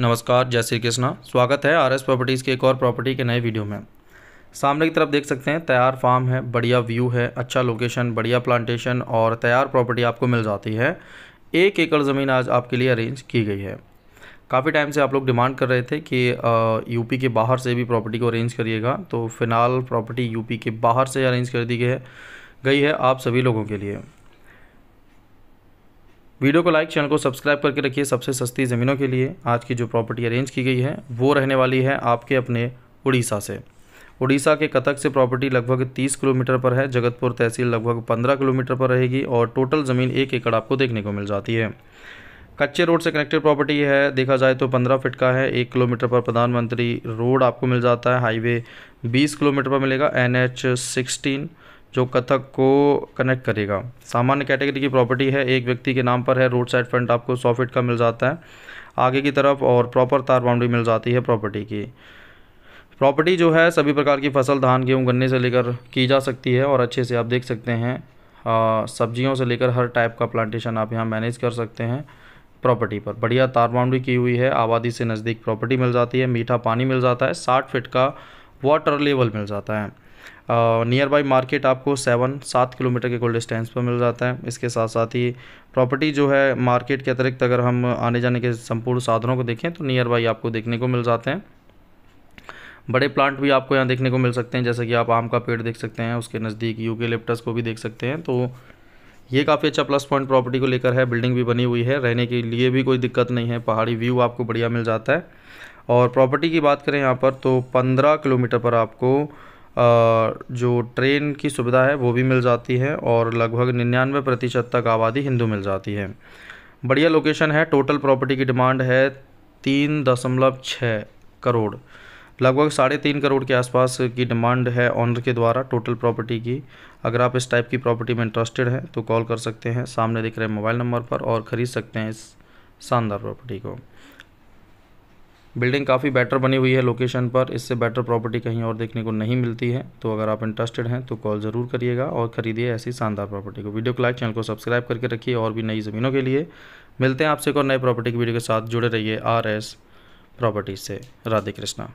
नमस्कार जय श्री कृष्णा स्वागत है आर एस प्रॉपर्टीज़ के एक और प्रॉपर्टी के नए वीडियो में सामने की तरफ देख सकते हैं तैयार फार्म है बढ़िया व्यू है अच्छा लोकेशन बढ़िया प्लांटेशन और तैयार प्रॉपर्टी आपको मिल जाती है एक एकड़ ज़मीन आज आपके लिए अरेंज की गई है काफ़ी टाइम से आप लोग डिमांड कर रहे थे कि यूपी के बाहर से भी प्रॉपर्टी को अरेंज करिएगा तो फिलहाल प्रॉपर्टी यूपी के बाहर से अरेंज कर दी गई है गई है आप सभी लोगों के लिए वीडियो को लाइक चैनल को सब्सक्राइब करके रखिए सबसे सस्ती ज़मीनों के लिए आज की जो प्रॉपर्टी अरेंज की गई है वो रहने वाली है आपके अपने उड़ीसा से उड़ीसा के कतक से प्रॉपर्टी लगभग 30 किलोमीटर पर है जगतपुर तहसील लगभग 15 किलोमीटर पर रहेगी और टोटल ज़मीन एक एकड़ आपको देखने को मिल जाती है कच्चे रोड से कनेक्टेड प्रॉपर्टी है देखा जाए तो 15 फिट का है एक किलोमीटर पर प्रधानमंत्री रोड आपको मिल जाता है हाईवे 20 किलोमीटर पर मिलेगा एन एच जो कथक को कनेक्ट करेगा सामान्य कैटेगरी की प्रॉपर्टी है एक व्यक्ति के नाम पर है रोड साइड फ्रंट आपको सौ फिट का मिल जाता है आगे की तरफ और प्रॉपर तार बाउंड्री मिल जाती है प्रॉपर्टी की प्रॉपर्टी जो है सभी प्रकार की फसल धान गेहूँ गन्ने से लेकर की जा सकती है और अच्छे से आप देख सकते हैं सब्जियों से लेकर हर टाइप का प्लांटेशन आप यहाँ मैनेज कर सकते हैं प्रॉपर्टी पर बढ़िया तार बाउंड्री की हुई है आबादी से नज़दीक प्रॉपर्टी मिल जाती है मीठा पानी मिल जाता है साठ फिट का वाटर लेवल मिल जाता है नियर बाई मार्केट आपको सेवन सात किलोमीटर के कुल डिस्टेंस पर मिल जाता है इसके साथ साथ ही प्रॉपर्टी जो है मार्केट के अतिरिक्त अगर हम आने जाने के संपूर्ण साधनों को देखें तो नियर बाई आपको देखने को मिल जाते हैं बड़े प्लांट भी आपको यहाँ देखने को मिल सकते हैं जैसे कि आप आम का पेड़ देख सकते हैं उसके नज़दीक यू के लिप्टस को भी देख सकते हैं तो ये काफ़ी अच्छा प्लस पॉइंट प्रॉपर्टी को लेकर है बिल्डिंग भी बनी हुई है रहने के लिए भी कोई दिक्कत नहीं है पहाड़ी व्यू आपको बढ़िया मिल जाता है और प्रॉपर्टी की बात करें यहाँ पर तो पंद्रह किलोमीटर पर आपको जो ट्रेन की सुविधा है वो भी मिल जाती है और लगभग निन्यानवे प्रतिशत तक आबादी हिंदू मिल जाती है बढ़िया लोकेशन है टोटल प्रॉपर्टी की डिमांड है तीन दशमलव छः करोड़ लगभग साढ़े तीन करोड़ के आसपास की डिमांड है ऑनर के द्वारा टोटल प्रॉपर्टी की अगर आप इस टाइप की प्रॉपर्टी में इंटरेस्टेड हैं तो कॉल कर सकते हैं सामने दिख रहे मोबाइल नंबर पर और ख़रीद सकते हैं इस शानदार प्रॉपर्टी को बिल्डिंग काफ़ी बेटर बनी हुई है लोकेशन पर इससे बेटर प्रॉपर्टी कहीं और देखने को नहीं मिलती है तो अगर आप इंटरेस्टेड हैं तो कॉल ज़रूर करिएगा और खरीदिए ऐसी शानदार प्रॉपर्टी को वीडियो को लाइक चैनल को सब्सक्राइब करके रखिए और भी नई ज़मीनों के लिए मिलते हैं आपसे एक और नए प्रॉपर्टी की वीडियो के साथ जुड़े रहिए आर एस प्रॉपर्टी से राधे कृष्णा